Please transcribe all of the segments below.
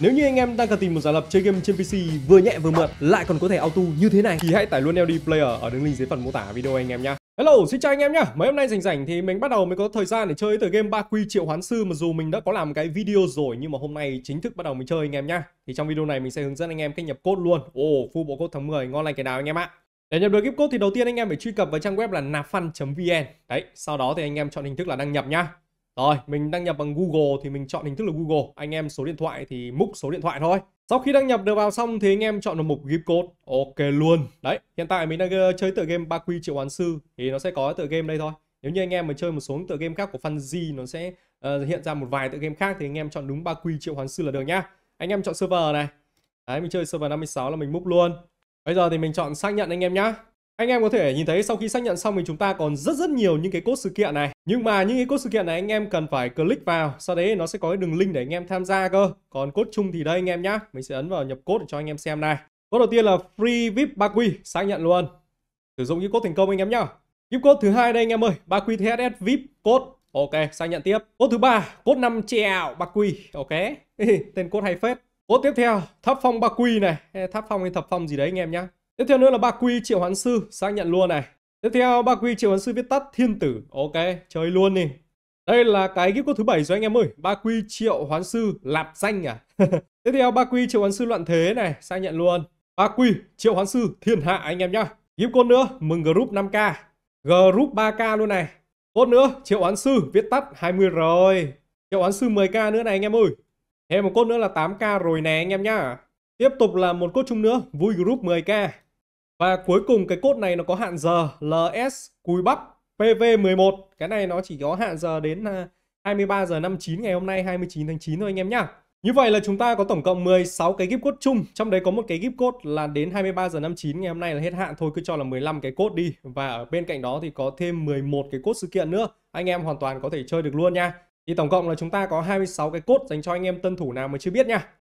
Nếu như anh em đang cần tìm một giả lập chơi game trên PC vừa nhẹ vừa mượt lại còn có thể auto như thế này thì hãy tải luôn LD Player ở đường link dưới phần mô tả video anh em nhé. Hello, xin chào anh em nhá. Mấy hôm nay rảnh rảnh thì mình bắt đầu mới có thời gian để chơi tựa game ba quy triệu hoán sư mà dù mình đã có làm cái video rồi nhưng mà hôm nay chính thức bắt đầu mình chơi anh em nhá. Thì trong video này mình sẽ hướng dẫn anh em cách nhập code luôn. Ồ, oh, full bộ code tháng 10 ngon lành cái nào anh em ạ. Để nhập được gift code thì đầu tiên anh em phải truy cập vào trang web là nạpfun.vn. Đấy, sau đó thì anh em chọn hình thức là đăng nhập nhá. Rồi, mình đăng nhập bằng Google thì mình chọn hình thức là Google. Anh em số điện thoại thì múc số điện thoại thôi. Sau khi đăng nhập được vào xong thì anh em chọn vào mục gift code. Ok luôn. Đấy, hiện tại mình đang ờ, chơi tựa game Ba Quy Triệu Hoán Sư thì nó sẽ có tựa game đây thôi. Nếu như anh em mà chơi một số tựa game khác của Funzy nó sẽ uh, hiện ra một vài tựa game khác thì anh em chọn đúng Ba Quy Triệu Hoán Sư là được nhá. Anh em chọn server này. Đấy, mình chơi server 56 là mình múc luôn. Bây giờ thì mình chọn xác nhận anh em nhá. Anh em có thể nhìn thấy sau khi xác nhận xong thì chúng ta còn rất rất nhiều những cái cốt sự kiện này. Nhưng mà những cái cốt sự kiện này anh em cần phải click vào, sau đấy nó sẽ có cái đường link để anh em tham gia cơ. Còn cốt chung thì đây anh em nhá, mình sẽ ấn vào nhập cốt để cho anh em xem này. Cốt đầu tiên là free VIP 3 quy, xác nhận luôn. Sử dụng những cốt thành công anh em nhá. VIP cốt thứ hai đây anh em ơi, 3 quy TSS VIP cốt. Ok, xác nhận tiếp. Cốt thứ ba, cốt 5 trèo 3 quy. Ok. Tên cốt hay phết. Cốt tiếp theo, tháp phong 3 quy này, tháp phong hay thập phong gì đấy anh em nhá. Tiếp theo nữa là ba quy triệu hoán sư, xác nhận luôn này. Tiếp theo ba quy triệu hoán sư viết tắt thiên tử. Ok, chơi luôn đi. Đây là cái gift code thứ bảy rồi anh em ơi. Ba quy triệu hoán sư lạp danh à? Tiếp theo ba quy triệu hoán sư loạn thế này, xác nhận luôn. Ba quy triệu hoán sư thiên hạ anh em nhá. Gift code nữa, mừng group 5k. Group 3k luôn này. Code nữa, triệu hoán sư viết tắt 20 rồi. Triệu hoán sư 10k nữa này anh em ơi. Thêm một code nữa là 8k rồi nè anh em nhá. Tiếp tục là một code chung nữa, vui group 10k. Và cuối cùng cái cốt này nó có hạn giờ LS cúi bắp PV11. Cái này nó chỉ có hạn giờ đến 23 à, giờ 59 ngày hôm nay 29 tháng 9 thôi anh em nhá. Như vậy là chúng ta có tổng cộng 16 cái gift code chung, trong đấy có một cái gift code là đến 23 giờ 59 ngày hôm nay là hết hạn thôi, cứ cho là 15 cái cốt đi và ở bên cạnh đó thì có thêm 11 cái cốt sự kiện nữa. Anh em hoàn toàn có thể chơi được luôn nha. Thì tổng cộng là chúng ta có 26 cái cốt dành cho anh em tân thủ nào mà chưa biết nha.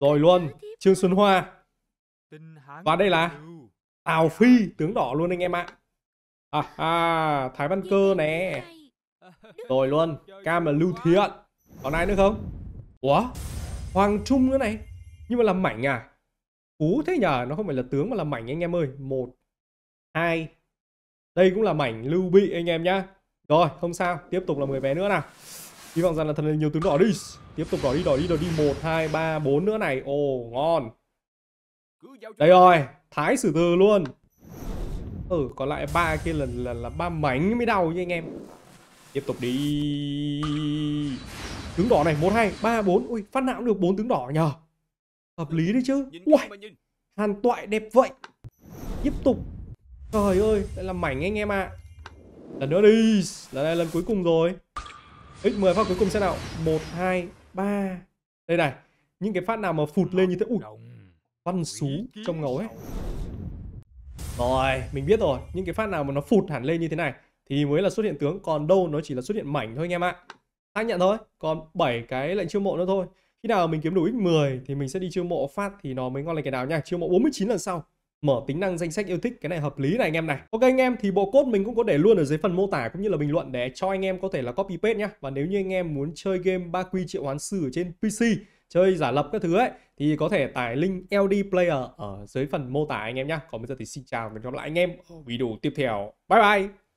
Rồi luôn, Trương Xuân Hoa. Và đây là Tào Phi, tướng đỏ luôn anh em ạ. À, à, Thái Văn Cơ nè. Rồi luôn, Cam là Lưu Thiện. Còn ai nữa không? Ủa, Hoàng Trung nữa này. Nhưng mà là mảnh à? Cú thế nhờ, nó không phải là tướng mà là mảnh anh em ơi. Một, hai. Đây cũng là mảnh Lưu Bị anh em nhá. Rồi, không sao, tiếp tục là 10 vé nữa nào. Hy vọng rằng là thật là nhiều tướng đỏ đi Tiếp tục đỏ đi đỏ đi đỏ đi một hai ba bốn nữa này Ồ ngon Đây rồi Thái sử từ luôn Ừ còn lại ba kia lần là, là ba mảnh mới đau nha anh em Tiếp tục đi Tướng đỏ này một hai ba bốn Ui phát não được bốn tướng đỏ nhờ Hợp lý đấy chứ ui Hàn toại đẹp vậy Tiếp tục Trời ơi Đây là mảnh anh em ạ à. Lần nữa đi Lần này lần cuối cùng rồi X10 phát cuối cùng sẽ nào. 1 2 3. Đây này. Những cái phát nào mà phụt lên như thế ui. Văn sú trông ngầu ấy. Rồi, mình biết rồi, những cái phát nào mà nó phụt hẳn lên như thế này thì mới là xuất hiện tướng, còn đâu nó chỉ là xuất hiện mảnh thôi anh em ạ. Xác nhận thôi, còn 7 cái lệnh chiêu mộ nữa thôi. Khi nào mình kiếm đủ x10 thì mình sẽ đi chiêu mộ phát thì nó mới ngon lành cái nào nha. Chiêu mộ 49 lần sau mở tính năng danh sách yêu thích cái này hợp lý này anh em này ok anh em thì bộ cốt mình cũng có để luôn ở dưới phần mô tả cũng như là bình luận để cho anh em có thể là copy paste nhá và nếu như anh em muốn chơi game ba quy triệu hoán sử trên pc chơi giả lập các thứ ấy thì có thể tải link LD Player ở dưới phần mô tả anh em nhé. Còn bây giờ thì xin chào và hẹn gặp lại anh em ở video tiếp theo. Bye bye!